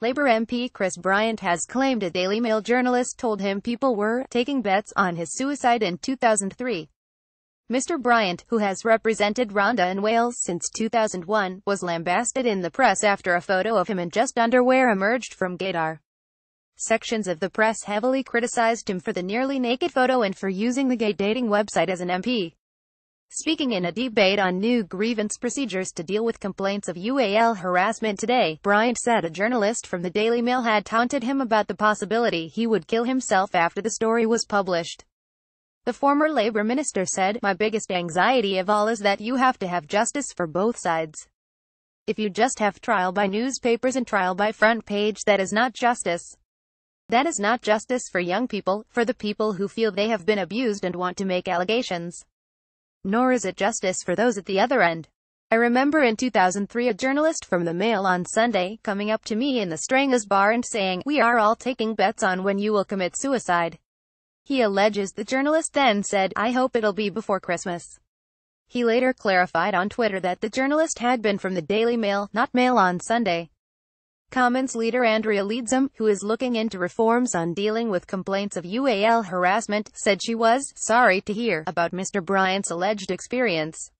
Labour MP Chris Bryant has claimed a Daily Mail journalist told him people were taking bets on his suicide in 2003. Mr. Bryant, who has represented Rhonda in Wales since 2001, was lambasted in the press after a photo of him in just underwear emerged from Gadar. Sections of the press heavily criticized him for the nearly naked photo and for using the gay dating website as an MP. Speaking in a debate on new grievance procedures to deal with complaints of UAL harassment today, Bryant said a journalist from the Daily Mail had taunted him about the possibility he would kill himself after the story was published. The former labor minister said, My biggest anxiety of all is that you have to have justice for both sides. If you just have trial by newspapers and trial by front page, that is not justice. That is not justice for young people, for the people who feel they have been abused and want to make allegations nor is it justice for those at the other end. I remember in 2003 a journalist from the Mail on Sunday coming up to me in the Strangas bar and saying, We are all taking bets on when you will commit suicide. He alleges the journalist then said, I hope it'll be before Christmas. He later clarified on Twitter that the journalist had been from the Daily Mail, not Mail on Sunday comments leader Andrea Leadsom, who is looking into reforms on dealing with complaints of UAL harassment, said she was sorry to hear about Mr. Bryant's alleged experience.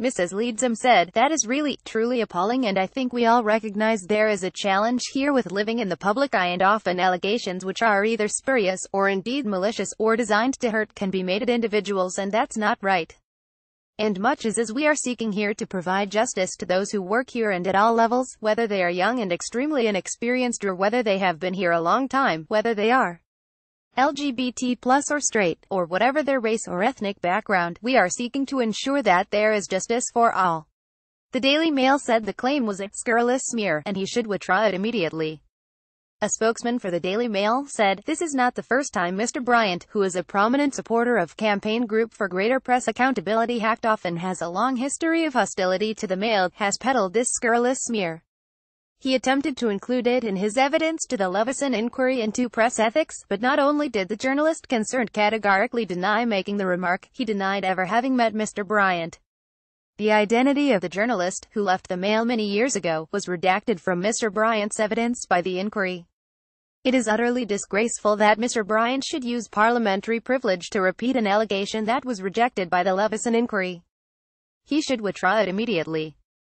Mrs. Leadsom said, That is really, truly appalling and I think we all recognize there is a challenge here with living in the public eye and often allegations which are either spurious, or indeed malicious, or designed to hurt can be made at individuals and that's not right. And much is as we are seeking here to provide justice to those who work here and at all levels, whether they are young and extremely inexperienced or whether they have been here a long time, whether they are LGBT plus or straight, or whatever their race or ethnic background, we are seeking to ensure that there is justice for all. The Daily Mail said the claim was a scurrilous smear, and he should withdraw it immediately. A spokesman for the Daily Mail said, This is not the first time Mr. Bryant, who is a prominent supporter of Campaign Group for Greater Press Accountability hacked off and has a long history of hostility to the Mail, has peddled this scurrilous smear. He attempted to include it in his evidence to the Levison inquiry into press ethics, but not only did the journalist concerned categorically deny making the remark, he denied ever having met Mr. Bryant. The identity of the journalist, who left the Mail many years ago, was redacted from Mr. Bryant's evidence by the inquiry. It is utterly disgraceful that Mr. Bryant should use parliamentary privilege to repeat an allegation that was rejected by the Levison inquiry. He should withdraw it immediately.